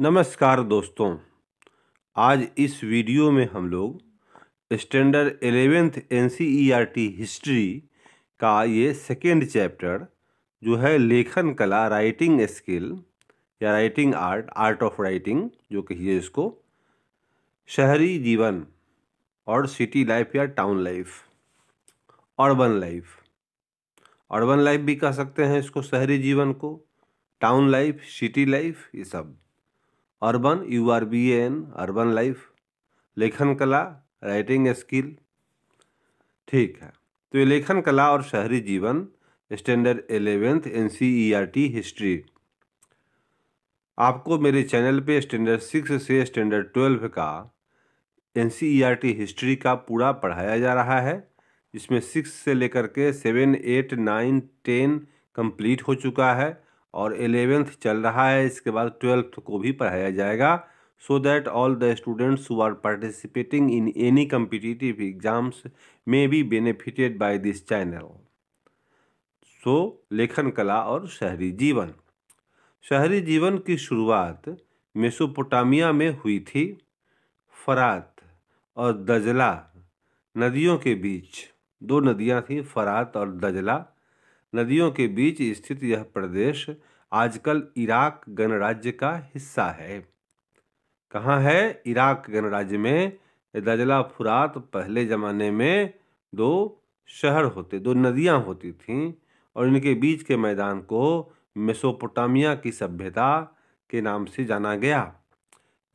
नमस्कार दोस्तों आज इस वीडियो में हम लोग standard eleventh N e history का ये सेकेंड चैप्टर जो है लेखन कला राइटिंग स्किल या writing art art of writing जो कहिए इसको शहरी जीवन और सिटी लाइफ या town life urban life urban life भी कह सकते हैं इसको शहरी जीवन को टाउन लाइफ सिटी लाइफ ये सब urban U R B N urban life लेखन कला राइटिंग स्किल ठीक है तो ये लेखन कला और शहरी जीवन standard eleventh N C E R T history आपको मेरे चैनल पे स्टैंडर्ड सिक्स से स्टैंडर्ड ट्वेल्व का N C E R T history का पूरा पढ़ाया जा रहा है इसमें सिक्स से लेकर के seven eight nine ten complete हो चुका है और एलेवेंथ चल रहा है इसके बाद ट्वेल्थ को भी पढ़ाया जाएगा so that all the students who are participating in any competitive exams में be benefited by this channel so लेखन कला और शहरी जीवन शहरी जीवन की शुरुआत मेसोपोटामिया में हुई थी फरात और दजला नदियों के बीच दो नदियां थीं फरात और दजला नदियों के बीच स्थित यह प्रदेश आजकल इराक गणराज्य का हिस्सा है कहाँ है इराक गणराज्य में दजला फुरात पहले ज़माने में दो शहर होते दो नदियाँ होती थीं और इनके बीच के मैदान को मेसोपोटामिया की सभ्यता के नाम से जाना गया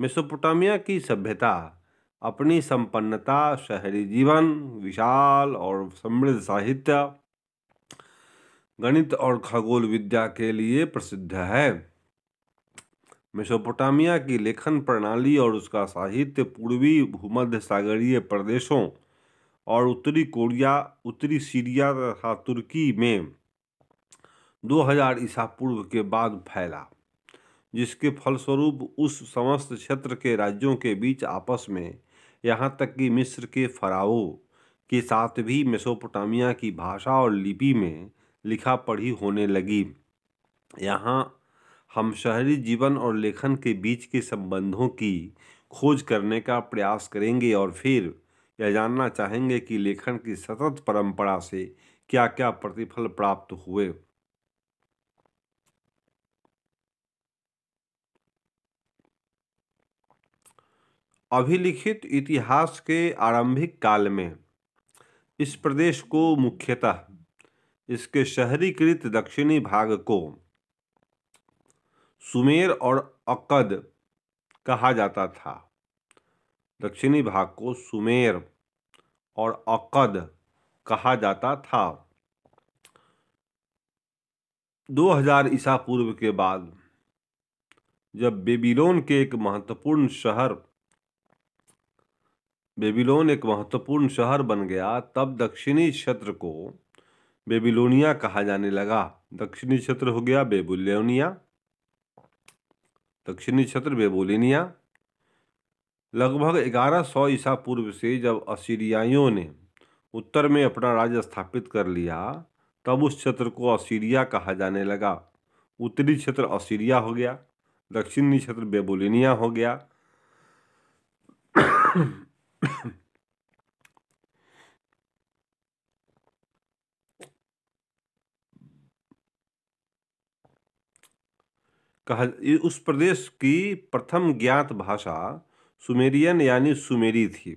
मेसोपोटामिया की सभ्यता अपनी संपन्नता शहरी जीवन विशाल और समृद्ध साहित्य गणित और खगोल विद्या के लिए प्रसिद्ध है मेसोपोटामिया की लेखन प्रणाली और उसका साहित्य पूर्वी भूमध्य सागरीय प्रदेशों और उत्तरी कोरिया उत्तरी सीरिया तथा तुर्की में 2000 ईसा पूर्व के बाद फैला जिसके फलस्वरूप उस समस्त क्षेत्र के राज्यों के बीच आपस में यहाँ तक कि मिस्र के फराओ के साथ भी मेसोपोटामिया की भाषा और लिपि में लिखा पढ़ी होने लगी यहाँ हम शहरी जीवन और लेखन के बीच के संबंधों की खोज करने का प्रयास करेंगे और फिर यह जानना चाहेंगे कि लेखन की सतत परंपरा से क्या क्या प्रतिफल प्राप्त हुए अभिलिखित इतिहास के आरंभिक काल में इस प्रदेश को मुख्यतः इसके शहरीकृत दक्षिणी भाग को सुमेर और अकद कहा जाता था दक्षिणी भाग को सुमेर और अकद कहा जाता था 2000 ईसा पूर्व के बाद जब बेबीलोन के एक महत्वपूर्ण शहर बेबीलोन एक महत्वपूर्ण शहर बन गया तब दक्षिणी क्षेत्र को बेबीलोनिया कहा जाने लगा दक्षिणी क्षेत्र हो गया बेबुलोनिया दक्षिणी क्षेत्र बेबोलिनिया लगभग 1100 ईसा पूर्व से जब असीरियाइयों ने उत्तर में अपना राज्य स्थापित कर लिया तब उस क्षेत्र को असीरिया कहा जाने लगा उत्तरी क्षेत्र असीरिया हो गया दक्षिणी क्षेत्र बेबुलनिया हो गया कहा उस प्रदेश की प्रथम ज्ञात भाषा सुमेरियन यानी सुमेरी थी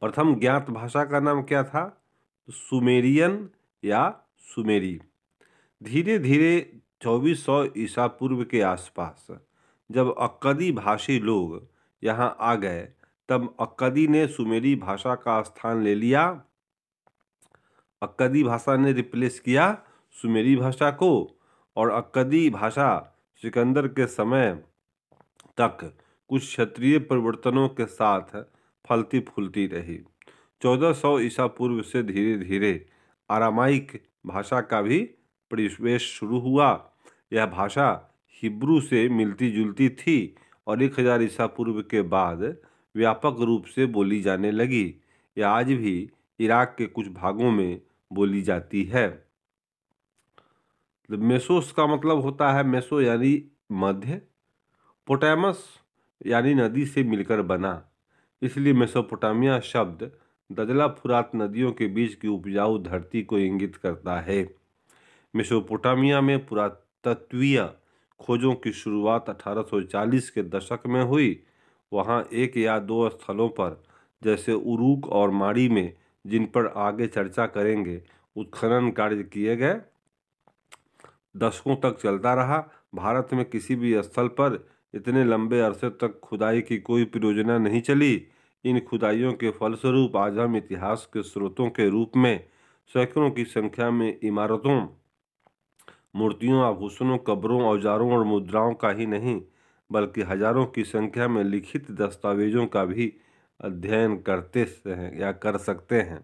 प्रथम ज्ञात भाषा का नाम क्या था तो सुमेरियन या सुमेरी धीरे धीरे 2400 ईसा पूर्व के आसपास जब अक्कदी भाषी लोग यहाँ आ गए तब अक्कदी ने सुमेरी भाषा का स्थान ले लिया अक्कदी भाषा ने रिप्लेस किया सुमेरी भाषा को और अक्कदी भाषा सिकंदर के समय तक कुछ क्षेत्रीय परिवर्तनों के साथ फलती फूलती रही 1400 ईसा पूर्व से धीरे धीरे आरामाइक भाषा का भी परिवेश शुरू हुआ यह भाषा हिब्रू से मिलती जुलती थी और 1000 ईसा पूर्व के बाद व्यापक रूप से बोली जाने लगी यह आज भी इराक के कुछ भागों में बोली जाती है तो मेसोस का मतलब होता है मेसो यानी मध्य पोटामस यानी नदी से मिलकर बना इसलिए मेसोपोटामिया शब्द दजला फुरात नदियों के बीच की उपजाऊ धरती को इंगित करता है मेसोपोटामिया में पुरातत्वीय खोजों की शुरुआत 1840 के दशक में हुई वहाँ एक या दो स्थलों पर जैसे उरूक और माड़ी में जिन पर आगे चर्चा करेंगे उत्खनन कार्य किए गए दशकों तक चलता रहा भारत में किसी भी स्थल पर इतने लंबे अरसे तक खुदाई की कोई परियोजना नहीं चली इन खुदाइयों के फलस्वरूप आज हम इतिहास के स्रोतों के रूप में सैकड़ों की संख्या में इमारतों मूर्तियों आभूषणों कब्रों औजारों और मुद्राओं का ही नहीं बल्कि हजारों की संख्या में लिखित दस्तावेजों का भी अध्ययन करते हैं या कर सकते हैं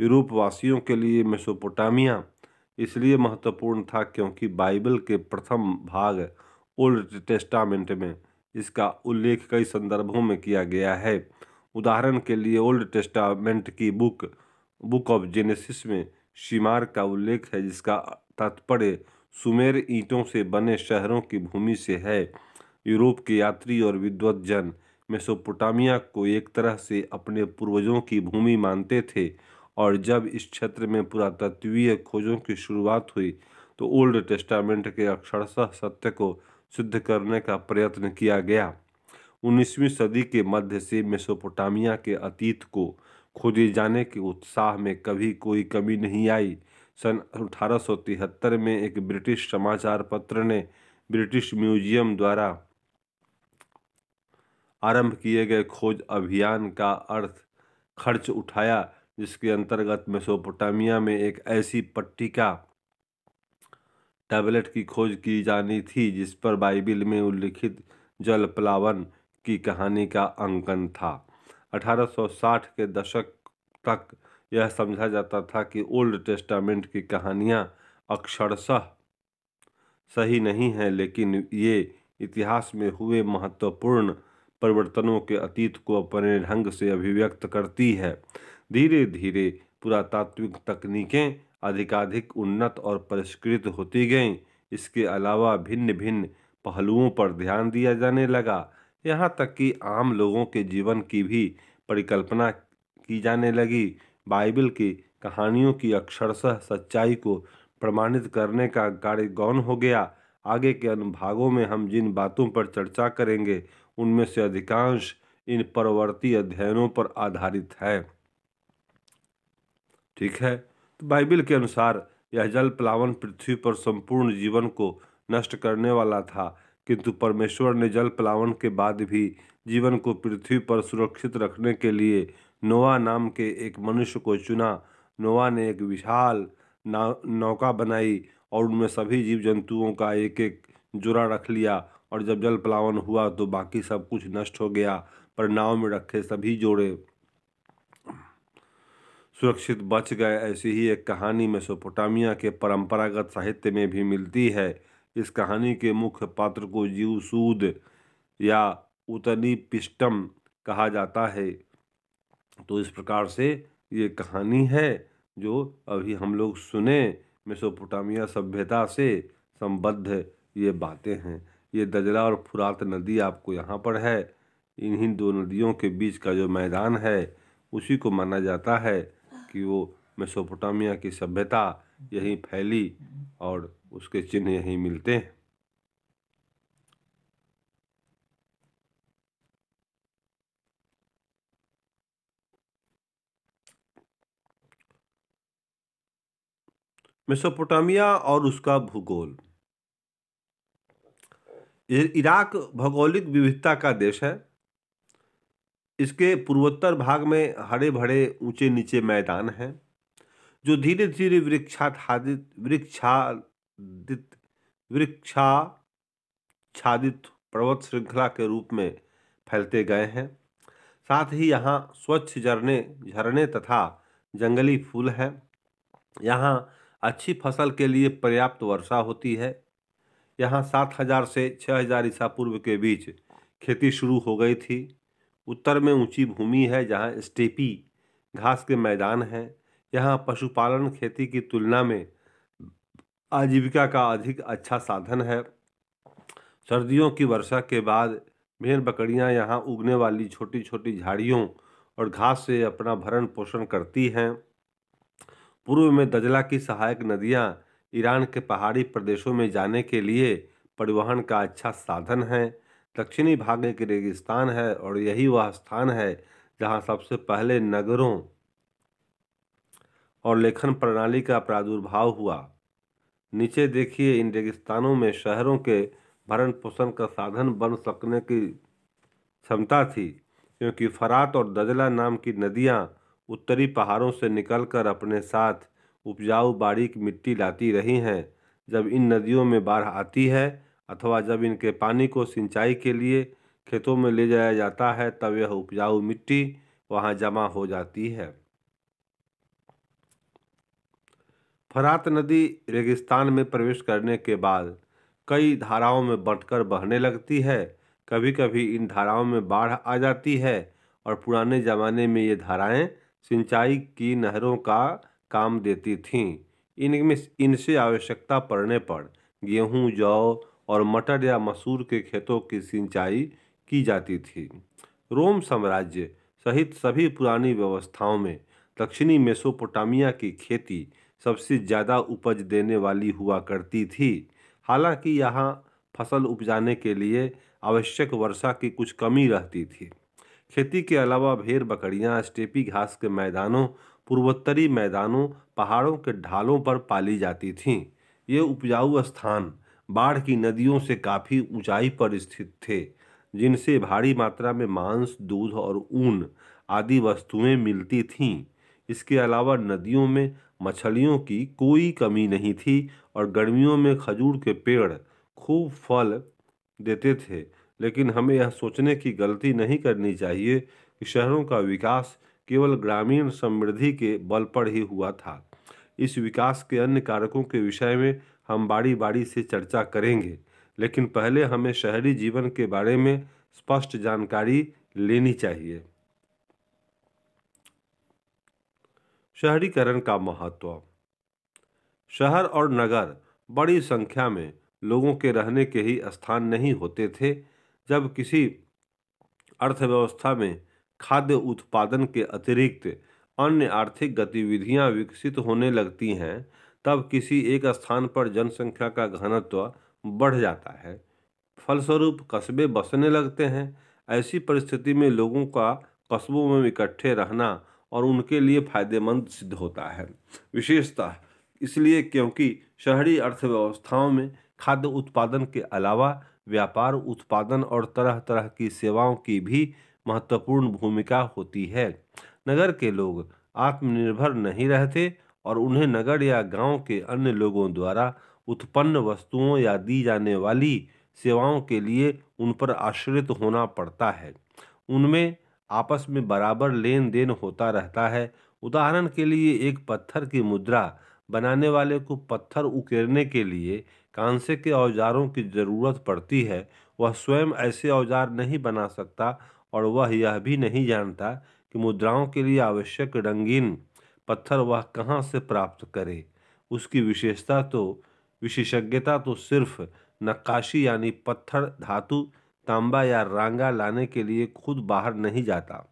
यूरोप वासियों के लिए मेसोपोटामिया इसलिए महत्वपूर्ण था क्योंकि बाइबल के प्रथम भाग ओल्ड टेस्टामेंट में इसका उल्लेख कई संदर्भों में किया गया है उदाहरण के लिए ओल्ड टेस्टामेंट की बुक बुक ऑफ जेनेसिस में शिमार का उल्लेख है जिसका तात्पर्य सुमेर ईंटों से बने शहरों की भूमि से है यूरोप के यात्री और विद्वत जन मेसोपोटामिया को एक तरह से अपने पूर्वजों की भूमि मानते थे और जब इस क्षेत्र में पुरातत्वीय खोजों की शुरुआत हुई तो ओल्ड टेस्टामेंट के अक्षरशः सत्य को सिद्ध करने का प्रयत्न किया गया उन्नीसवीं सदी के मध्य से मेसोपोटामिया के अतीत को खोजे जाने के उत्साह में कभी कोई कमी नहीं आई सन अठारह में एक ब्रिटिश समाचार पत्र ने ब्रिटिश म्यूजियम द्वारा आरंभ किए गए खोज अभियान का अर्थ खर्च उठाया जिसके अंतर्गत मेसोपोटामिया में एक ऐसी पट्टिका टैबलेट की खोज की जानी थी जिस पर बाइबिल में उल्लिखित जल प्लावन की कहानी का अंकन था 1860 के दशक तक यह समझा जाता था कि ओल्ड टेस्टामेंट की कहानियां अक्षरशः सही नहीं हैं लेकिन ये इतिहास में हुए महत्वपूर्ण परिवर्तनों के अतीत को अपने ढंग से अभिव्यक्त करती है धीरे धीरे पुरातात्विक तकनीकें अधिकाधिक उन्नत और परिष्कृत होती गईं इसके अलावा भिन्न भिन्न पहलुओं पर ध्यान दिया जाने लगा यहाँ तक कि आम लोगों के जीवन की भी परिकल्पना की जाने लगी बाइबल की कहानियों की अक्षरशः सच्चाई को प्रमाणित करने का कार्य गौन हो गया आगे के अनुभागों में हम जिन बातों पर चर्चा करेंगे उनमें से अधिकांश इन परवर्ती अध्ययनों पर आधारित है ठीक है तो बाइबिल के अनुसार यह जल प्लावन पृथ्वी पर संपूर्ण जीवन को नष्ट करने वाला था किंतु परमेश्वर ने जल प्लावन के बाद भी जीवन को पृथ्वी पर सुरक्षित रखने के लिए नोवा नाम के एक मनुष्य को चुना नोवा ने एक विशाल नौका बनाई और उनमें सभी जीव जंतुओं का एक एक जुरा रख लिया और जब जल प्लावन हुआ तो बाकी सब कुछ नष्ट हो गया पर नाव में रखे सभी जोड़े सुरक्षित बच गए ऐसी ही एक कहानी मेसोपोटामिया के परंपरागत साहित्य में भी मिलती है इस कहानी के मुख्य पात्र को जीवसूद या उतनी पिस्टम कहा जाता है तो इस प्रकार से ये कहानी है जो अभी हम लोग सुने मेसोपोटामिया सभ्यता से संबद्ध ये बातें हैं ये दजला और फुरात नदी आपको यहाँ पर है इन्हीं दो नदियों के बीच का जो मैदान है उसी को माना जाता है कि वो मेसोपोटामिया की सभ्यता यहीं फैली और उसके चिन्ह यहीं मिलते हैं मेसोपोटामिया और उसका भूगोल इराक भौगोलिक विविधता का देश है इसके पूर्वोत्तर भाग में हरे भरे ऊंचे नीचे मैदान हैं जो धीरे धीरे वृक्षाधादित वृक्षादित वृक्षाच्छादित पर्वत श्रृंखला के रूप में फैलते गए हैं साथ ही यहाँ स्वच्छ झरने झरने तथा जंगली फूल हैं यहाँ अच्छी फसल के लिए पर्याप्त वर्षा होती है यहाँ सात हजार से छः हजार ईसा पूर्व के बीच खेती शुरू हो गई थी उत्तर में ऊंची भूमि है जहां स्टेपी घास के मैदान हैं यहाँ पशुपालन खेती की तुलना में आजीविका का अधिक अच्छा साधन है सर्दियों की वर्षा के बाद भेड़ बकरियाँ यहाँ उगने वाली छोटी छोटी झाड़ियों और घास से अपना भरण पोषण करती हैं पूर्व में दजला की सहायक नदियाँ ईरान के पहाड़ी प्रदेशों में जाने के लिए परिवहन का अच्छा साधन है दक्षिणी भाग एक रेगिस्तान है और यही वह स्थान है जहाँ सबसे पहले नगरों और लेखन प्रणाली का प्रादुर्भाव हुआ नीचे देखिए इन रेगिस्तानों में शहरों के भरण पोषण का साधन बन सकने की क्षमता थी क्योंकि फरात और दजला नाम की नदियाँ उत्तरी पहाड़ों से निकलकर अपने साथ उपजाऊ बारीक मिट्टी लाती रही हैं जब इन नदियों में बाढ़ आती है अथवा जब इनके पानी को सिंचाई के लिए खेतों में ले जाया जाता है तब यह उपजाऊ मिट्टी वहां जमा हो जाती है फरात नदी रेगिस्तान में प्रवेश करने के बाद कई धाराओं में बंटकर बहने लगती है कभी कभी इन धाराओं में बाढ़ आ जाती है और पुराने ज़माने में ये धाराएं सिंचाई की नहरों का काम देती थीं इनमें इनसे आवश्यकता पड़ने पर गेहूँ जौ और मटर या मसूर के खेतों की सिंचाई की जाती थी रोम साम्राज्य सहित सभी पुरानी व्यवस्थाओं में दक्षिणी मेसोपोटामिया की खेती सबसे ज़्यादा उपज देने वाली हुआ करती थी हालांकि यहाँ फसल उपजाने के लिए आवश्यक वर्षा की कुछ कमी रहती थी खेती के अलावा भेड़ बकरियाँ स्टेपी घास के मैदानों पूर्वोत्तरी मैदानों पहाड़ों के ढालों पर पाली जाती थीं ये उपजाऊ स्थान बाढ़ की नदियों से काफ़ी ऊंचाई पर स्थित थे जिनसे भारी मात्रा में मांस दूध और ऊन आदि वस्तुएं मिलती थीं इसके अलावा नदियों में मछलियों की कोई कमी नहीं थी और गर्मियों में खजूर के पेड़ खूब फल देते थे लेकिन हमें यह सोचने की गलती नहीं करनी चाहिए कि शहरों का विकास केवल ग्रामीण समृद्धि के बल पर ही हुआ था इस विकास के अन्य कारकों के विषय में हम बारी बारी से चर्चा करेंगे लेकिन पहले हमें शहरी जीवन के बारे में स्पष्ट जानकारी लेनी चाहिए शहरीकरण का महत्व शहर और नगर बड़ी संख्या में लोगों के रहने के ही स्थान नहीं होते थे जब किसी अर्थव्यवस्था में खाद्य उत्पादन के अतिरिक्त अन्य आर्थिक गतिविधियां विकसित होने लगती हैं तब किसी एक स्थान पर जनसंख्या का घनत्व बढ़ जाता है फलस्वरूप कस्बे बसने लगते हैं ऐसी परिस्थिति में लोगों का कस्बों में इकट्ठे रहना और उनके लिए फायदेमंद सिद्ध होता है विशेषतः इसलिए क्योंकि शहरी अर्थव्यवस्थाओं में खाद्य उत्पादन के अलावा व्यापार उत्पादन और तरह तरह की सेवाओं की भी महत्वपूर्ण भूमिका होती है नगर के लोग आत्मनिर्भर नहीं रहते और उन्हें नगर या गांव के अन्य लोगों द्वारा उत्पन्न वस्तुओं या दी जाने वाली सेवाओं के लिए उन पर आश्रित होना पड़ता है उनमें आपस में बराबर लेन देन होता रहता है उदाहरण के लिए एक पत्थर की मुद्रा बनाने वाले को पत्थर उकेरने के लिए कांसे के औजारों की ज़रूरत पड़ती है वह स्वयं ऐसे औजार नहीं बना सकता और वह यह भी नहीं जानता कि मुद्राओं के लिए आवश्यक रंगीन पत्थर वह कहाँ से प्राप्त करे उसकी विशेषता तो विशेषज्ञता तो सिर्फ नक्काशी यानी पत्थर धातु तांबा या रांगा लाने के लिए खुद बाहर नहीं जाता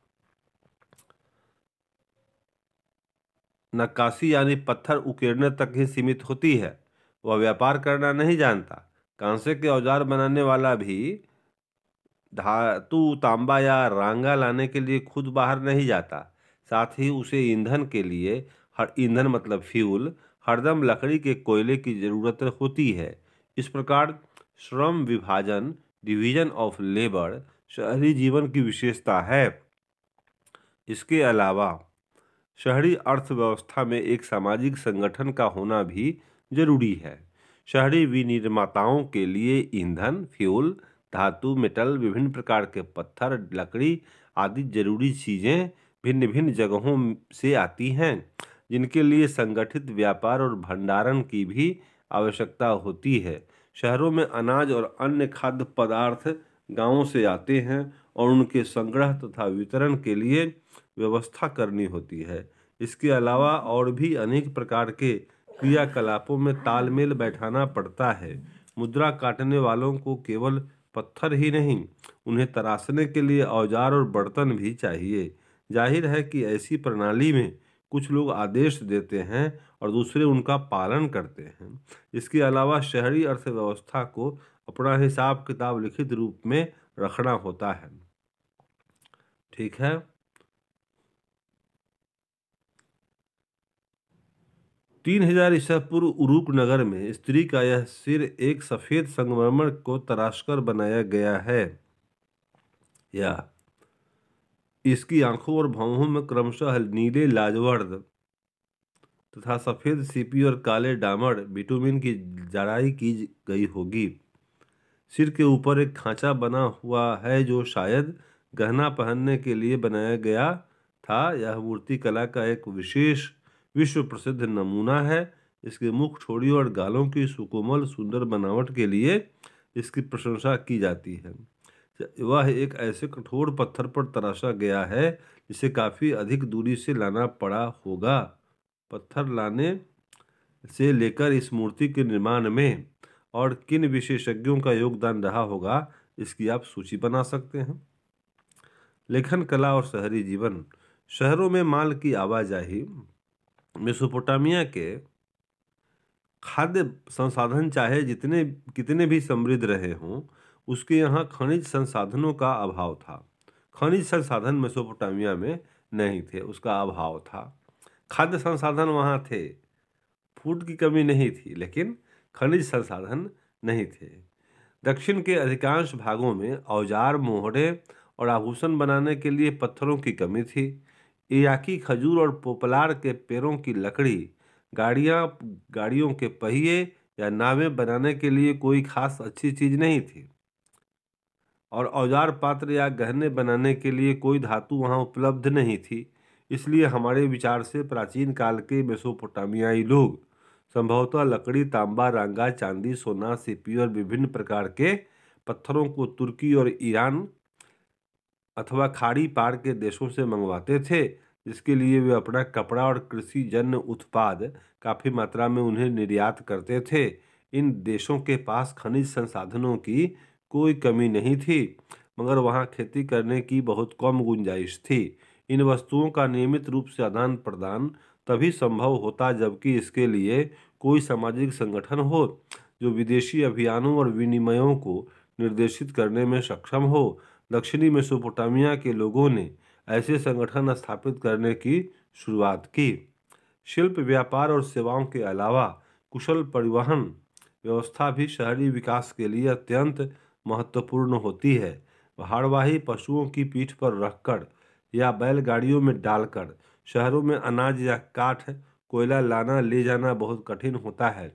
नक्काशी यानी पत्थर उकेरने तक ही सीमित होती है वह व्यापार करना नहीं जानता कांसे के औजार बनाने वाला भी धातु तांबा या रांगा लाने के लिए खुद बाहर नहीं जाता साथ ही उसे ईंधन के लिए हर ईंधन मतलब फ्यूल हरदम लकड़ी के कोयले की ज़रूरत होती है इस प्रकार श्रम विभाजन डिवीजन ऑफ लेबर शहरी जीवन की विशेषता है इसके अलावा शहरी अर्थव्यवस्था में एक सामाजिक संगठन का होना भी जरूरी है शहरी विनिर्माताओं के लिए ईंधन फ्यूल धातु मेटल विभिन्न प्रकार के पत्थर लकड़ी आदि जरूरी चीज़ें भिन्न भिन्न जगहों से आती हैं जिनके लिए संगठित व्यापार और भंडारण की भी आवश्यकता होती है शहरों में अनाज और अन्य खाद्य पदार्थ गांवों से आते हैं और उनके संग्रह तथा वितरण के लिए व्यवस्था करनी होती है इसके अलावा और भी अनेक प्रकार के क्रियाकलापों में तालमेल बैठाना पड़ता है मुद्रा काटने वालों को केवल पत्थर ही नहीं उन्हें तराशने के लिए औजार और बर्तन भी चाहिए जाहिर है कि ऐसी प्रणाली में कुछ लोग आदेश देते हैं और दूसरे उनका पालन करते हैं इसके अलावा शहरी अर्थव्यवस्था को अपना हिसाब किताब लिखित रूप में रखना होता है ठीक है तीन हजार ईसा पूर्व उरूक नगर में स्त्री का यह सिर एक सफ़ेद संगमरमर को तराशकर बनाया गया है या इसकी आंखों और भावों में क्रमशः नीले लाजवर्द तथा सफ़ेद सीपी और काले डामर विटामिन की जड़ाई की गई होगी सिर के ऊपर एक खांचा बना हुआ है जो शायद गहना पहनने के लिए बनाया गया था यह मूर्ति कला का एक विशेष विश्व प्रसिद्ध नमूना है इसके मुख छोड़ी और गालों की सुकोमल सुंदर बनावट के लिए इसकी प्रशंसा की जाती है वह एक ऐसे कठोर पत्थर पर तराशा गया है जिसे काफ़ी अधिक दूरी से लाना पड़ा होगा पत्थर लाने से लेकर इस मूर्ति के निर्माण में और किन विशेषज्ञों का योगदान रहा होगा इसकी आप सूची बना सकते हैं लेखन कला और शहरी जीवन शहरों में माल की आवाजाही मेसोपोटामिया के खाद्य संसाधन चाहे जितने कितने भी समृद्ध रहे हों उसके यहाँ खनिज संसाधनों का अभाव था खनिज संसाधन मेसोपोटामिया में नहीं थे उसका अभाव था खाद्य संसाधन वहाँ थे फूड की कमी नहीं थी लेकिन खनिज संसाधन नहीं थे दक्षिण के अधिकांश भागों में औजार मोहरे और आभूषण बनाने के लिए पत्थरों की कमी थी इराकी खजूर और पोपलार के पेड़ों की लकड़ी गाड़ियाँ गाड़ियों के पहिए या नावें बनाने के लिए कोई खास अच्छी चीज़ नहीं थी और औजार पात्र या गहने बनाने के लिए कोई धातु वहाँ उपलब्ध नहीं थी इसलिए हमारे विचार से प्राचीन काल के मेसोपोटामियाई लोग संभवतः लकड़ी तांबा रांगा चांदी सोना सीपी और विभिन्न प्रकार के पत्थरों को तुर्की और ईरान अथवा खाड़ी पार के देशों से मंगवाते थे जिसके लिए वे अपना कपड़ा और कृषि जन्य उत्पाद काफ़ी मात्रा में उन्हें निर्यात करते थे इन देशों के पास खनिज संसाधनों की कोई कमी नहीं थी मगर वहाँ खेती करने की बहुत कम गुंजाइश थी इन वस्तुओं का नियमित रूप से आदान प्रदान तभी संभव होता जबकि इसके लिए कोई सामाजिक संगठन हो जो विदेशी अभियानों और विनिमयों को निर्देशित करने में सक्षम हो दक्षिणी मेसोपोटामिया के लोगों ने ऐसे संगठन स्थापित करने की शुरुआत की शिल्प व्यापार और सेवाओं के अलावा कुशल परिवहन व्यवस्था भी शहरी विकास के लिए अत्यंत महत्वपूर्ण होती है भाड़वाही पशुओं की पीठ पर रखकर या बैलगाड़ियों में डालकर शहरों में अनाज या काठ कोयला लाना ले जाना बहुत कठिन होता है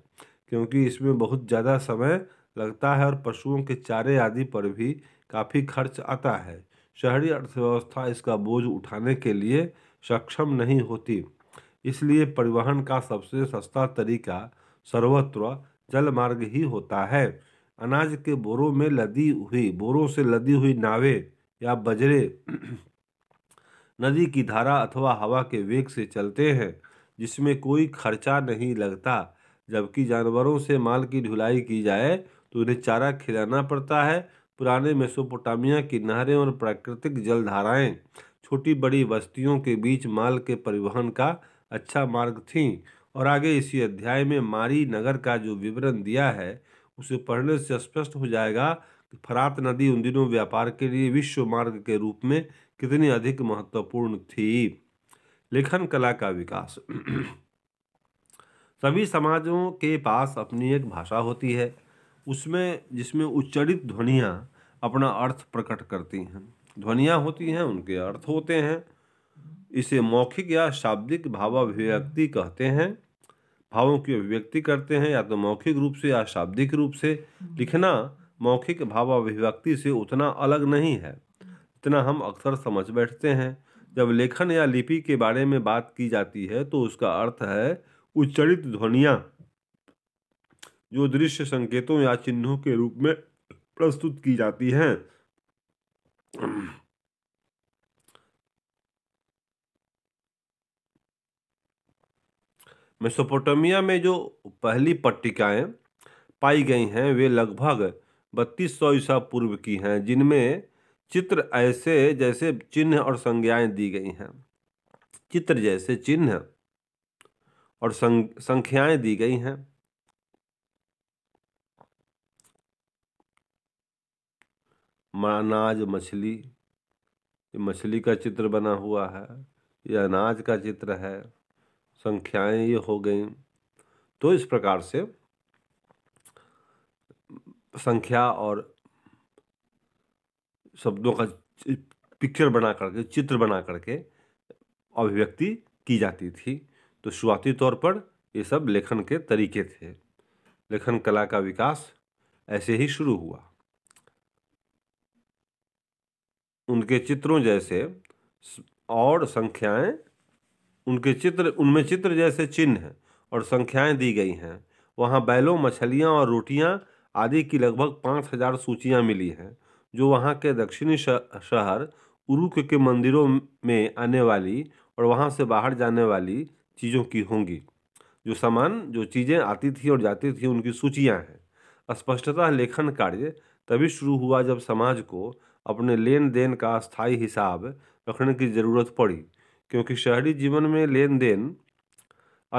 क्योंकि इसमें बहुत ज़्यादा समय लगता है और पशुओं के चारे आदि पर भी काफ़ी खर्च आता है शहरी अर्थव्यवस्था इसका बोझ उठाने के लिए सक्षम नहीं होती इसलिए परिवहन का सबसे सस्ता तरीका सर्वत्र जलमार्ग ही होता है अनाज के बोरों में लदी हुई बोरों से लदी हुई नावें या बजरे नदी की धारा अथवा हवा के वेग से चलते हैं जिसमें कोई खर्चा नहीं लगता जबकि जानवरों से माल की ढुलाई की जाए तो उन्हें चारा खिलाना पड़ता है पुराने मेसोपोटामिया की नहरें और प्राकृतिक जलधाराएं छोटी बड़ी बस्तियों के बीच माल के परिवहन का अच्छा मार्ग थीं और आगे इसी अध्याय में मारी नगर का जो विवरण दिया है उसे पढ़ने से स्पष्ट हो जाएगा कि फरात नदी उन दिनों व्यापार के लिए विश्व मार्ग के रूप में कितनी अधिक महत्वपूर्ण थी लेखन कला का विकास सभी समाजों के पास अपनी एक भाषा होती है उसमें जिसमें उच्चरित ध्वनियाँ अपना अर्थ प्रकट करती हैं ध्वनियाँ होती हैं उनके अर्थ होते हैं इसे मौखिक या शाब्दिक भावाभिव्यक्ति कहते हैं भावों की अभिव्यक्ति करते हैं या तो मौखिक रूप से या शाब्दिक रूप से लिखना मौखिक भाव अभिव्यक्ति से उतना अलग नहीं है जितना हम अक्सर समझ बैठते हैं जब लेखन या लिपि के बारे में बात की जाती है तो उसका अर्थ है उच्चरित ध्वनियाँ जो दृश्य संकेतों या चिन्हों के रूप में प्रस्तुत की जाती हैं मेसोपोटामिया में जो पहली पट्टिकाएँ पाई गई हैं वे लगभग बत्तीस सौ ईसा पूर्व की हैं जिनमें चित्र ऐसे जैसे चिन्ह और संज्ञाएं दी गई हैं चित्र जैसे चिन्ह और संख्याएं दी गई हैं अनाज मछली मछली का चित्र बना हुआ है ये अनाज का चित्र है संख्याएं ये हो गई तो इस प्रकार से संख्या और शब्दों का पिक्चर बना करके चित्र बना करके अभिव्यक्ति की जाती थी तो शुरुआती तौर पर ये सब लेखन के तरीके थे लेखन कला का विकास ऐसे ही शुरू हुआ उनके चित्रों जैसे और संख्याएं उनके चित्र उनमें चित्र जैसे चिन्ह और संख्याएं दी गई हैं वहाँ बैलों मछलियाँ और रोटियाँ आदि की लगभग पाँच हजार सूचियाँ मिली हैं जो वहाँ के दक्षिणी शहर उरुक के मंदिरों में आने वाली और वहाँ से बाहर जाने वाली चीज़ों की होंगी जो सामान जो चीज़ें आती थी और जाती थी उनकी सूचियाँ हैं स्पष्टता लेखन कार्य तभी शुरू हुआ जब समाज को अपने लेन देन का स्थायी हिसाब रखने की ज़रूरत पड़ी क्योंकि शहरी जीवन में लेन देन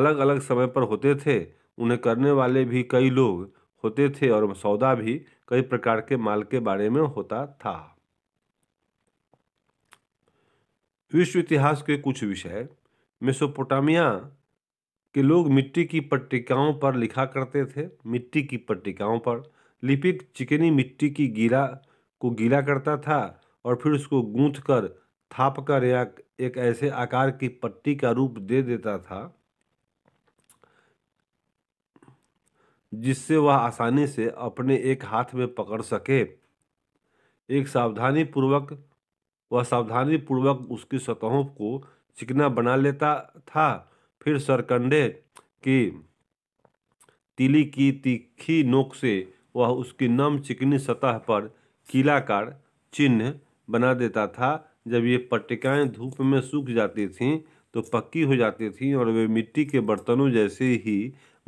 अलग अलग समय पर होते थे उन्हें करने वाले भी कई लोग होते थे और सौदा भी कई प्रकार के माल के बारे में होता था विश्व इतिहास के कुछ विषय मेसोपोटामिया के लोग मिट्टी की पट्टिकाओं पर लिखा करते थे मिट्टी की पट्टिकाओं पर लिपिक चिकनी मिट्टी की गीला को गीला करता था और फिर उसको गूंथ कर थाप कर या एक ऐसे आकार की पट्टी का रूप दे देता था जिससे वह आसानी से अपने एक हाथ में पकड़ सके एक सावधानी पूर्वक वह सावधानी पूर्वक उसकी सतहों को चिकना बना लेता था फिर सरकंडे की तिली की तीखी नोक से वह उसकी नम चिकनी सतह पर किलाकार चिन्ह बना देता था जब ये पट्टिकाएँ धूप में सूख जाती थीं तो पक्की हो जाती थीं और वे मिट्टी के बर्तनों जैसे ही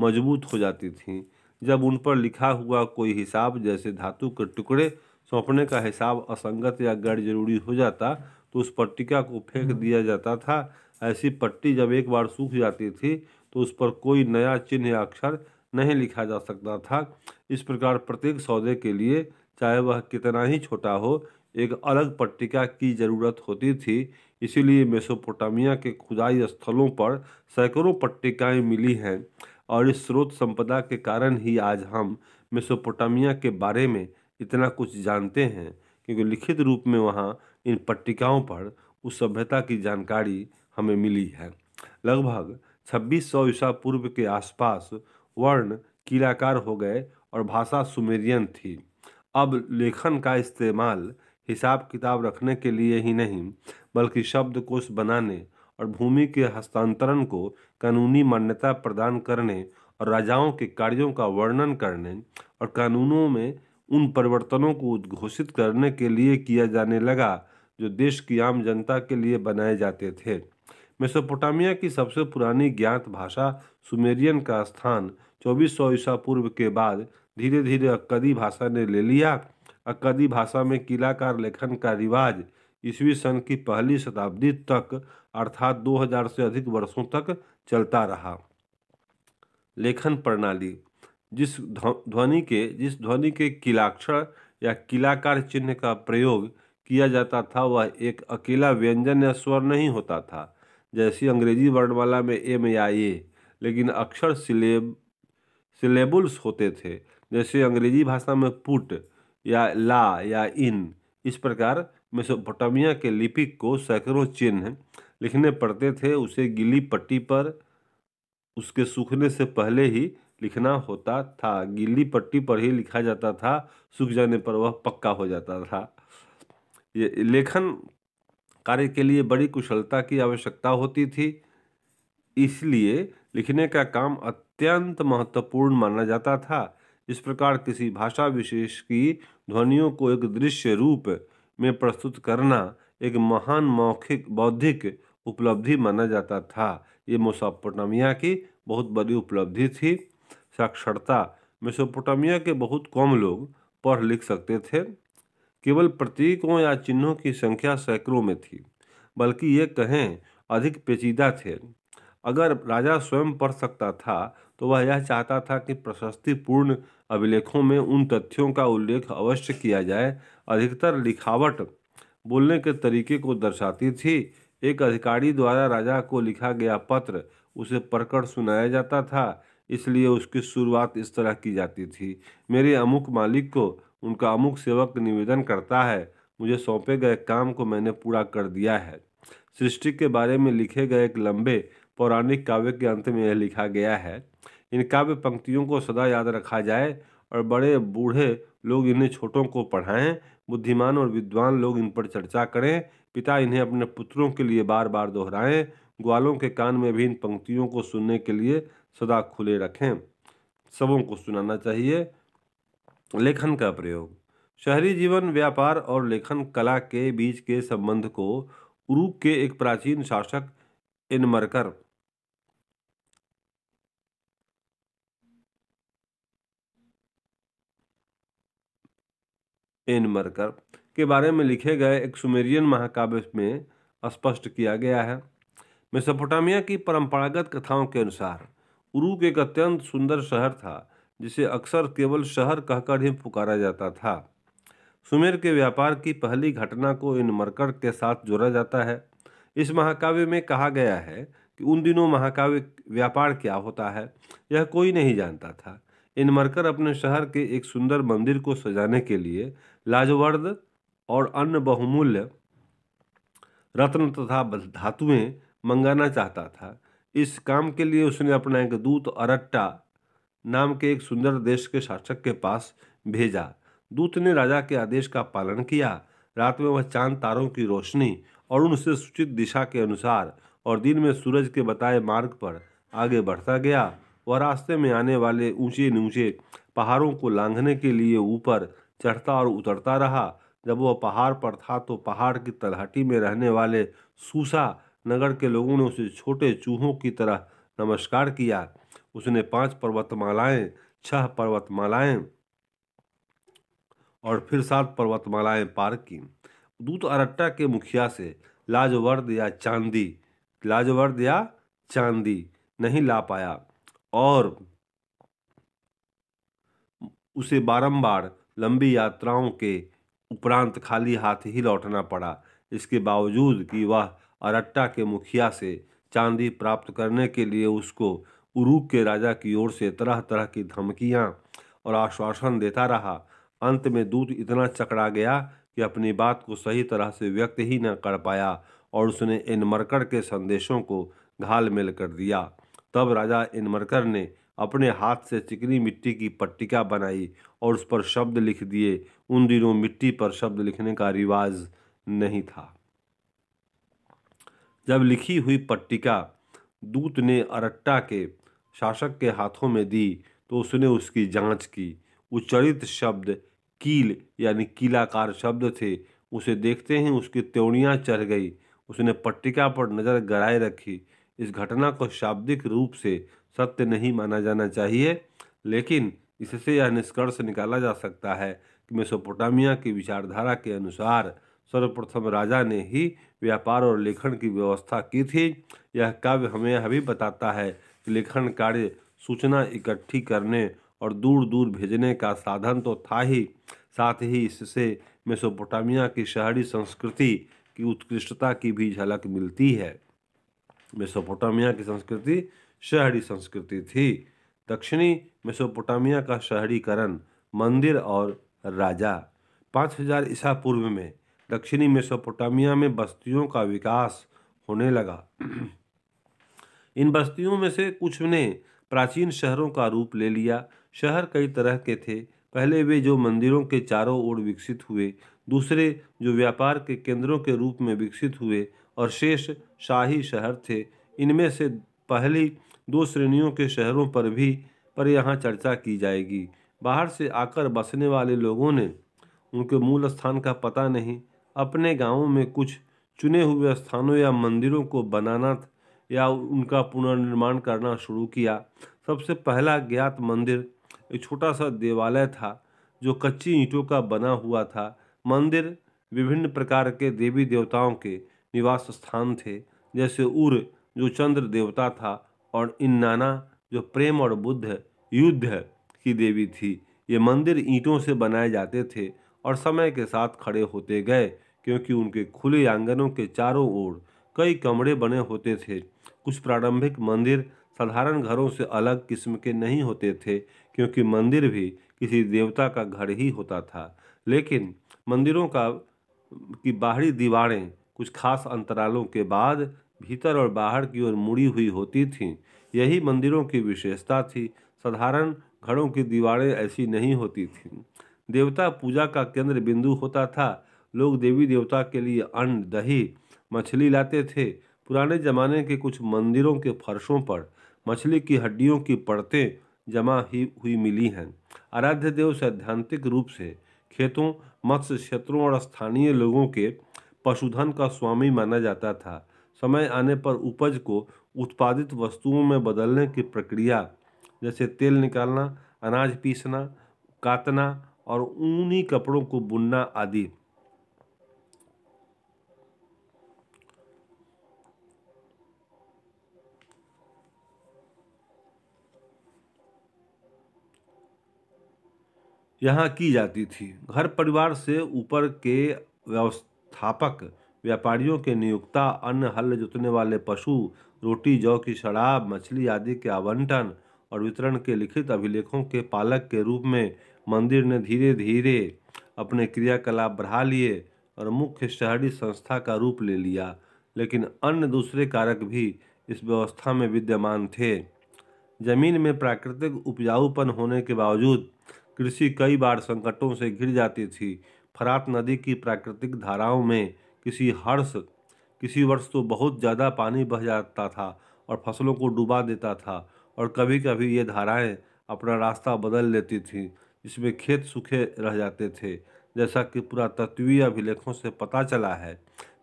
मजबूत हो जाती थीं जब उन पर लिखा हुआ कोई हिसाब जैसे धातु के टुकड़े सौंपने का हिसाब असंगत या गैर जरूरी हो जाता तो उस पट्टिका को फेंक हम्म। दिया जाता था ऐसी पट्टी जब एक बार सूख जाती थी तो उस पर कोई नया चिन्ह या अक्षर नहीं लिखा जा सकता था इस प्रकार प्रत्येक सौदे के लिए चाहे वह कितना ही छोटा हो एक अलग पट्टिका की ज़रूरत होती थी इसीलिए मेसोपोटामिया के खुदाई स्थलों पर सैकड़ों पट्टिकाएँ मिली हैं और इस स्रोत संपदा के कारण ही आज हम मेसोपोटामिया के बारे में इतना कुछ जानते हैं क्योंकि लिखित रूप में वहाँ इन पट्टिकाओं पर उस सभ्यता की जानकारी हमें मिली है लगभग 2600 ईसा पूर्व के आसपास वर्ण किलाकार हो गए और भाषा सुमेरियन थी अब लेखन का इस्तेमाल हिसाब किताब रखने के लिए ही नहीं बल्कि शब्दकोश बनाने और भूमि के हस्तांतरण को कानूनी मान्यता प्रदान करने और राजाओं के कार्यों का वर्णन करने और कानूनों में उन परिवर्तनों को उद्घोषित करने के लिए किया जाने लगा जो देश की आम जनता के लिए बनाए जाते थे मेसोपोटामिया की सबसे पुरानी ज्ञात भाषा सुमेरियन का स्थान 2400 ईसा पूर्व के बाद धीरे धीरे अक्कदी भाषा ने ले लिया अक्कदी भाषा में किलाकार लेखन का रिवाज ईस्वी सन की पहली शताब्दी तक अर्थात 2000 से अधिक वर्षों तक चलता रहा लेखन प्रणाली जिस ध्वनि के जिस ध्वनि के किलाक्षर या किलाकार चिन्ह का प्रयोग किया जाता था वह एक अकेला व्यंजन या स्वर नहीं होता था जैसी अंग्रेजी वर्णमाला में एम या ए लेकिन अक्षर सिलेब सिलेबुल्स होते थे जैसे अंग्रेजी भाषा में पुट या ला या इन इस प्रकार मेसोपोटामिया के लिपिक को सैकड़ों चिन्ह लिखने पड़ते थे उसे गीली पट्टी पर उसके सूखने से पहले ही लिखना होता था गीली पट्टी पर ही लिखा जाता था सूख जाने पर वह पक्का हो जाता था ये लेखन कार्य के लिए बड़ी कुशलता की आवश्यकता होती थी इसलिए लिखने का काम अत्यंत महत्वपूर्ण माना जाता था इस प्रकार किसी भाषा विशेष की ध्वनियों को एक दृश्य रूप में प्रस्तुत करना एक महान मौखिक बौद्धिक उपलब्धि माना जाता था ये मोसापोटामिया की बहुत बड़ी उपलब्धि थी साक्षरता मेसोपोटामिया के बहुत कम लोग पढ़ लिख सकते थे केवल प्रतीकों या चिन्हों की संख्या सैकड़ों में थी बल्कि ये कहें अधिक पेचीदा थे अगर राजा स्वयं पढ़ सकता था तो वह यह चाहता था कि प्रशस्तिपूर्ण अभिलेखों में उन तथ्यों का उल्लेख अवश्य किया जाए अधिकतर लिखावट बोलने के तरीके को दर्शाती थी एक अधिकारी द्वारा राजा को लिखा गया पत्र उसे प्रकट सुनाया जाता था इसलिए उसकी शुरुआत इस तरह की जाती थी मेरे अमुक मालिक को उनका अमुक सेवक निवेदन करता है मुझे सौंपे गए काम को मैंने पूरा कर दिया है सृष्टि के बारे में लिखे गए एक लंबे पौराणिक काव्य के अंत में यह लिखा गया है इन काव्य पंक्तियों को सदा याद रखा जाए और बड़े बूढ़े लोग इन्हें छोटों को पढ़ाएं बुद्धिमान और विद्वान लोग इन पर चर्चा करें पिता इन्हें अपने पुत्रों के लिए बार बार दोहराएं ग्वालों के कान में भी इन पंक्तियों को सुनने के लिए सदा खुले रखें सबों को सुनाना चाहिए लेखन का प्रयोग शहरी जीवन व्यापार और लेखन कला के बीच के संबंध को उरूक के एक प्राचीन शासक इनमरकर एन मरकर के बारे में लिखे गए एक सुमेरियन महाकाव्य में स्पष्ट किया गया है मेसोपोटामिया की परंपरागत कथाओं के अनुसार उरुक एक अत्यंत सुंदर शहर था जिसे अक्सर केवल शहर कहकर ही पुकारा जाता था सुमेर के व्यापार की पहली घटना को इन मरकर के साथ जोड़ा जाता है इस महाकाव्य में कहा गया है कि उन दिनों महाकाव्य व्यापार क्या होता है यह कोई नहीं जानता था इनमरकर अपने शहर के एक सुंदर मंदिर को सजाने के लिए लाजवर्द और अन्य बहुमूल्य रत्न तथा धातुएं मंगाना चाहता था इस काम के लिए उसने अपना एक दूत अरट्टा नाम के एक सुंदर देश के शासक के पास भेजा दूत ने राजा के आदेश का पालन किया रात में वह चांद तारों की रोशनी और उनसे सूचित दिशा के अनुसार और दिन में सूरज के बताए मार्ग पर आगे बढ़ता गया वह रास्ते में आने वाले ऊंचे नीचे पहाड़ों को लांघने के लिए ऊपर चढ़ता और उतरता रहा जब वह पहाड़ पर था तो पहाड़ की तलहटी में रहने वाले सूसा नगर के लोगों ने उसे छोटे चूहों की तरह नमस्कार किया उसने पांच पर्वतमालाएं छह पर्वतमालाएं और फिर सात पर्वतमालाएं पार की दूत अरट्टा के मुखिया से लाजवर्द या चांदी लाजवर्द या चांदी नहीं ला पाया और उसे बारंबार लंबी यात्राओं के उपरांत खाली हाथ ही लौटना पड़ा इसके बावजूद कि वह अरट्टा के मुखिया से चांदी प्राप्त करने के लिए उसको उरूक के राजा की ओर से तरह तरह की धमकियां और आश्वासन देता रहा अंत में दूत इतना चकड़ा गया कि अपनी बात को सही तरह से व्यक्त ही न कर पाया और उसने इन मरकड़ के संदेशों को घाल मेल कर दिया तब राजा इनमरकर ने अपने हाथ से चिकनी मिट्टी की पट्टिका बनाई और उस पर शब्द लिख दिए उन दिनों मिट्टी पर शब्द लिखने का रिवाज नहीं था जब लिखी हुई पट्टिका दूत ने अरट्टा के शासक के हाथों में दी तो उसने उसकी जांच की उच्चरित शब्द कील यानी कीलाकार शब्द थे उसे देखते ही उसकी त्योणियाँ चढ़ गई उसने पट्टिका पर नज़र गड़ाए रखी इस घटना को शाब्दिक रूप से सत्य नहीं माना जाना चाहिए लेकिन इससे यह निष्कर्ष निकाला जा सकता है कि मेसोपोटामिया की विचारधारा के अनुसार सर्वप्रथम राजा ने ही व्यापार और लेखन की व्यवस्था की थी यह काव्य हमें यह भी बताता है कि लेखन कार्य सूचना इकट्ठी करने और दूर दूर भेजने का साधन तो था ही साथ ही इससे मेसोपोटामिया की शहरी संस्कृति की उत्कृष्टता की भी झलक मिलती है मेसोपोटामिया की संस्कृति शहरी संस्कृति थी दक्षिणी मेसोपोटामिया का शहरीकरण मंदिर और राजा 5000 ईसा पूर्व में दक्षिणी मेसोपोटामिया में बस्तियों का विकास होने लगा इन बस्तियों में से कुछ ने प्राचीन शहरों का रूप ले लिया शहर कई तरह के थे पहले वे जो मंदिरों के चारों ओर विकसित हुए दूसरे जो व्यापार के केंद्रों के रूप में विकसित हुए और शेष शाही शहर थे इनमें से पहली दो श्रेणियों के शहरों पर भी पर यहाँ चर्चा की जाएगी बाहर से आकर बसने वाले लोगों ने उनके मूल स्थान का पता नहीं अपने गांवों में कुछ चुने हुए स्थानों या मंदिरों को बनाना या उनका पुनर्निर्माण करना शुरू किया सबसे पहला ज्ञात मंदिर एक छोटा सा देवालय था जो कच्ची ईंटों का बना हुआ था मंदिर विभिन्न प्रकार के देवी देवताओं के निवास स्थान थे जैसे उर जो चंद्र देवता था और इन्नाना जो प्रेम और बुद्ध युद्ध की देवी थी ये मंदिर ईंटों से बनाए जाते थे और समय के साथ खड़े होते गए क्योंकि उनके खुले आंगनों के चारों ओर कई कमरे बने होते थे कुछ प्रारंभिक मंदिर साधारण घरों से अलग किस्म के नहीं होते थे क्योंकि मंदिर भी किसी देवता का घर ही होता था लेकिन मंदिरों का की बाहरी दीवारें कुछ खास अंतरालों के बाद भीतर और बाहर की ओर मुड़ी हुई होती थीं यही मंदिरों की विशेषता थी साधारण घरों की दीवारें ऐसी नहीं होती थीं देवता पूजा का केंद्र बिंदु होता था लोग देवी देवता के लिए अन्न दही मछली लाते थे पुराने ज़माने के कुछ मंदिरों के फर्शों पर मछली की हड्डियों की परतें जमा ही हुई मिली हैं आराध्य देव सैद्धांतिक रूप से खेतों मत्स्य क्षेत्रों और स्थानीय लोगों के पशुधन का स्वामी माना जाता था समय आने पर उपज को उत्पादित वस्तुओं में बदलने की प्रक्रिया जैसे तेल निकालना अनाज पीसना काटना और ऊनी कपड़ों को बुनना आदि यहाँ की जाती थी घर परिवार से ऊपर के व्यवस्था स्थापक व्यापारियों के नियुक्ता अन्न हल जुतने वाले पशु रोटी जौ की शराब मछली आदि के आवंटन और वितरण के लिखित अभिलेखों के पालक के रूप में मंदिर ने धीरे धीरे अपने क्रियाकलाप बढ़ा लिए और मुख्य शहरी संस्था का रूप ले लिया लेकिन अन्य दूसरे कारक भी इस व्यवस्था में विद्यमान थे जमीन में प्राकृतिक उपजाऊपन होने के बावजूद कृषि कई बार संकटों से घिर जाती थी फरात नदी की प्राकृतिक धाराओं में किसी हर्ष किसी वर्ष तो बहुत ज़्यादा पानी बह जाता था और फसलों को डुबा देता था और कभी कभी ये धाराएं अपना रास्ता बदल लेती थीं जिसमें खेत सूखे रह जाते थे जैसा कि पुरातत्वीय अभिलेखों से पता चला है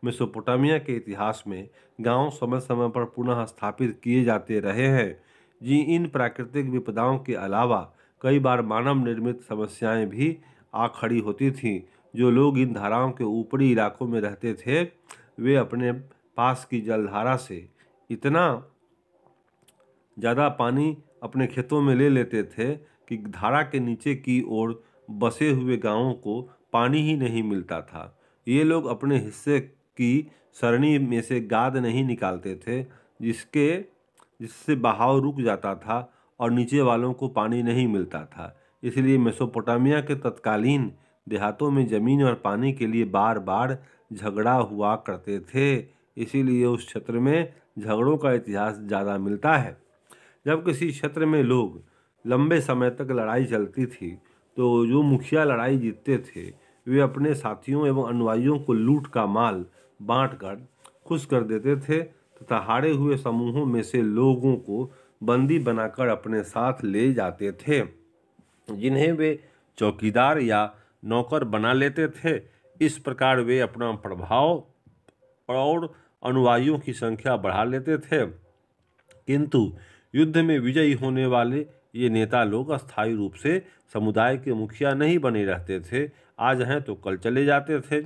मेसोपोटामिया के इतिहास में गांव समय समय पर पुनः स्थापित किए जाते रहे हैं जी इन प्राकृतिक विपदाओं के अलावा कई बार मानव निर्मित समस्याएं भी आ खड़ी होती थीं जो लोग इन धाराओं के ऊपरी इलाकों में रहते थे वे अपने पास की जलधारा से इतना ज़्यादा पानी अपने खेतों में ले लेते थे कि धारा के नीचे की ओर बसे हुए गांवों को पानी ही नहीं मिलता था ये लोग अपने हिस्से की सरणी में से गाद नहीं निकालते थे जिसके जिससे बहाव रुक जाता था और नीचे वालों को पानी नहीं मिलता था इसलिए मेसोपोटामिया के तत्कालीन देहातों में ज़मीन और पानी के लिए बार बार झगड़ा हुआ करते थे इसीलिए उस क्षेत्र में झगड़ों का इतिहास ज़्यादा मिलता है जब किसी क्षेत्र में लोग लंबे समय तक लड़ाई चलती थी तो जो मुखिया लड़ाई जीतते थे वे अपने साथियों एवं अनुयायियों को लूट का माल बांटकर खुश कर देते थे तथा हारे हुए समूहों में से लोगों को बंदी बनाकर अपने साथ ले जाते थे जिन्हें वे चौकीदार या नौकर बना लेते थे इस प्रकार वे अपना प्रभाव और अनुयायियों की संख्या बढ़ा लेते थे किंतु युद्ध में विजयी होने वाले ये नेता लोग अस्थायी रूप से समुदाय के मुखिया नहीं बने रहते थे आज हैं तो कल चले जाते थे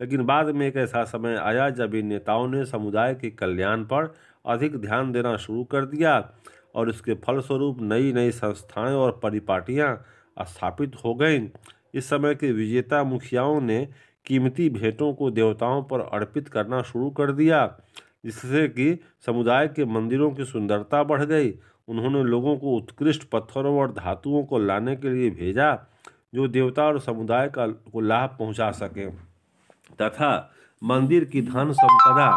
लेकिन बाद में एक ऐसा समय आया जब इन नेताओं ने समुदाय के कल्याण पर अधिक ध्यान देना शुरू कर दिया और इसके फलस्वरूप नई नई संस्थाएं और परिपाटियां स्थापित हो गईं इस समय के विजेता मुखियाओं ने कीमती भेंटों को देवताओं पर अर्पित करना शुरू कर दिया जिससे कि समुदाय के मंदिरों की सुंदरता बढ़ गई उन्होंने लोगों को उत्कृष्ट पत्थरों और धातुओं को लाने के लिए भेजा जो देवता और समुदाय का को लाभ पहुंचा सके तथा मंदिर की धन संपदा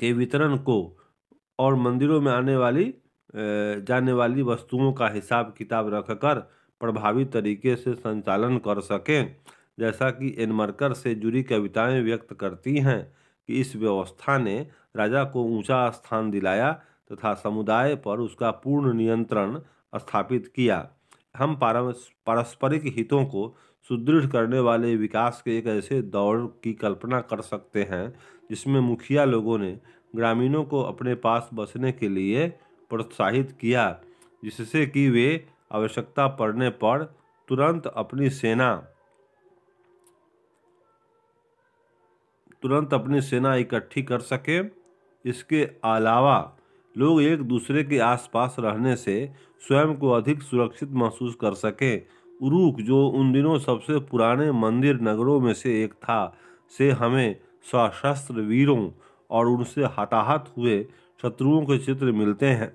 के वितरण को और मंदिरों में आने वाली जाने वाली वस्तुओं का हिसाब किताब रखकर प्रभावी तरीके से संचालन कर सकें जैसा कि एनमरकर से जुड़ी कविताएं व्यक्त करती हैं कि इस व्यवस्था ने राजा को ऊंचा स्थान दिलाया तथा समुदाय पर उसका पूर्ण नियंत्रण स्थापित किया हम पारस्परिक हितों को सुदृढ़ करने वाले विकास के एक ऐसे दौर की कल्पना कर सकते हैं जिसमें मुखिया लोगों ने ग्रामीणों को अपने पास बसने के लिए प्रोत्साहित किया जिससे कि वे आवश्यकता पड़ने पर तुरंत अपनी सेना तुरंत अपनी सेना इकट्ठी कर सके इसके अलावा लोग एक दूसरे के आसपास रहने से स्वयं को अधिक सुरक्षित महसूस कर सकें उरुक जो उन दिनों सबसे पुराने मंदिर नगरों में से एक था से हमें सशस्त्र वीरों और उनसे हताहत हुए शत्रुओं के चित्र मिलते हैं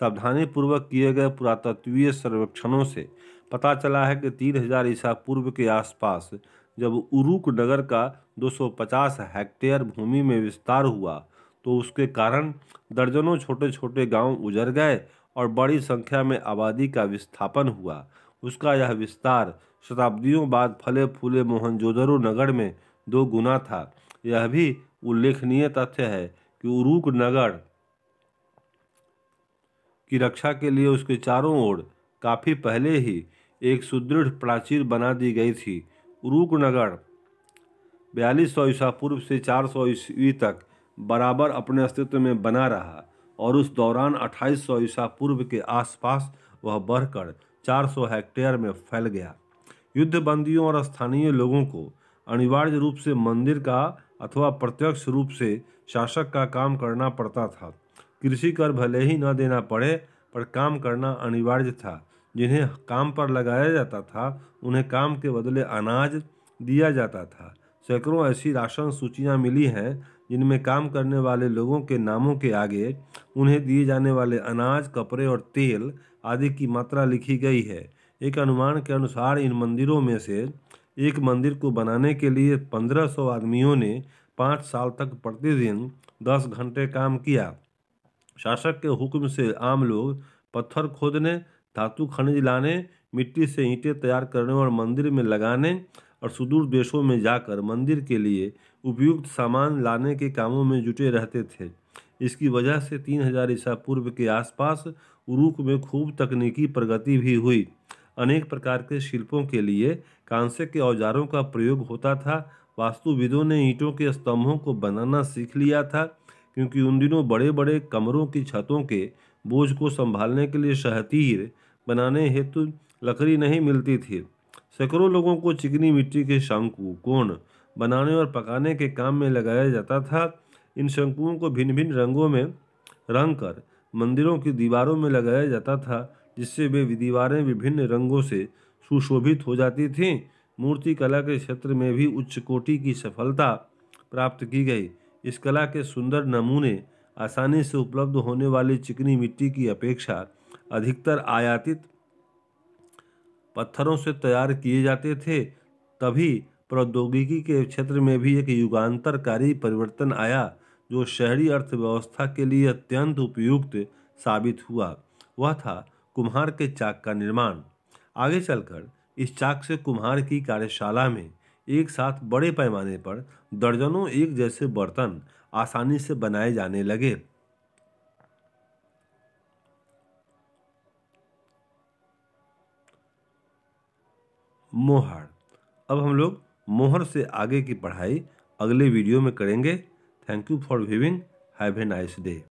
सावधानीपूर्वक किए गए पुरातत्वीय सर्वेक्षणों से पता चला है कि तीन हजार ईसा पूर्व के आसपास जब उरुक नगर का 250 हेक्टेयर भूमि में विस्तार हुआ तो उसके कारण दर्जनों छोटे छोटे गांव उजर गए और बड़ी संख्या में आबादी का विस्थापन हुआ उसका यह विस्तार शताब्दियों बाद फले फूले मोहनजोदरो नगर में दो गुना था यह भी उल्लेखनीय तथ्य है कि उरुक नगर की रक्षा के लिए उसके चारों ओर काफ़ी पहले ही एक सुदृढ़ प्राचीर बना दी गई थी नगर बयालीस सौ ईसा पूर्व से चार सौ ईस्वी तक बराबर अपने अस्तित्व में बना रहा और उस दौरान अट्ठाईस सौ ईसा पूर्व के आसपास वह बढ़कर 400 हेक्टेयर में फैल गया युद्धबंदियों और स्थानीय लोगों को अनिवार्य रूप से मंदिर का अथवा प्रत्यक्ष रूप से शासक का काम करना पड़ता था कृषि कर भले ही न देना पड़े पर काम करना अनिवार्य था जिन्हें काम पर लगाया जाता था उन्हें काम के बदले अनाज दिया जाता था सैकड़ों ऐसी राशन सूचियां मिली हैं जिनमें काम करने वाले लोगों के नामों के आगे उन्हें दिए जाने वाले अनाज कपड़े और तेल आदि की मात्रा लिखी गई है एक अनुमान के अनुसार इन मंदिरों में से एक मंदिर को बनाने के लिए 1500 आदमियों ने पाँच साल तक प्रतिदिन 10 घंटे काम किया शासक के हुक्म से आम लोग पत्थर खोदने धातु खनिज लाने मिट्टी से ईंटें तैयार करने और मंदिर में लगाने और सुदूर देशों में जाकर मंदिर के लिए उपयुक्त सामान लाने के कामों में जुटे रहते थे इसकी वजह से तीन हजार ईसा पूर्व के आसपास उरूक में खूब तकनीकी प्रगति भी हुई अनेक प्रकार के शिल्पों के लिए कांसे के औजारों का प्रयोग होता था वास्तुविदों ने ईंटों के स्तंभों को बनाना सीख लिया था क्योंकि उन दिनों बड़े बड़े कमरों की छतों के बोझ को संभालने के लिए शहतीर बनाने हेतु लकड़ी नहीं मिलती थी सैकड़ों लोगों को चिकनी मिट्टी के शंकु कोण बनाने और पकाने के काम में लगाया जाता था इन शंकुओं को भिन्न भिन्न रंगों में रंग कर मंदिरों की दीवारों में लगाया जाता था जिससे वे दीवारें विभिन्न रंगों से सुशोभित हो जाती थीं मूर्ति कला के क्षेत्र में भी उच्च कोटि की सफलता प्राप्त की गई इस कला के सुंदर नमूने आसानी से उपलब्ध होने वाली चिकनी मिट्टी की अपेक्षा अधिकतर आयातित पत्थरों से तैयार किए जाते थे तभी प्रौद्योगिकी के क्षेत्र में भी एक युगांतरकारी परिवर्तन आया जो शहरी अर्थव्यवस्था के लिए अत्यंत उपयुक्त साबित हुआ वह था कुम्हार के चाक का निर्माण आगे चलकर इस चाक से कुम्हार की कार्यशाला में एक साथ बड़े पैमाने पर दर्जनों एक जैसे बर्तन आसानी से बनाए जाने लगे मोहर अब हम लोग मोहर से आगे की पढ़ाई अगले वीडियो में करेंगे thank you for viewing have a nice day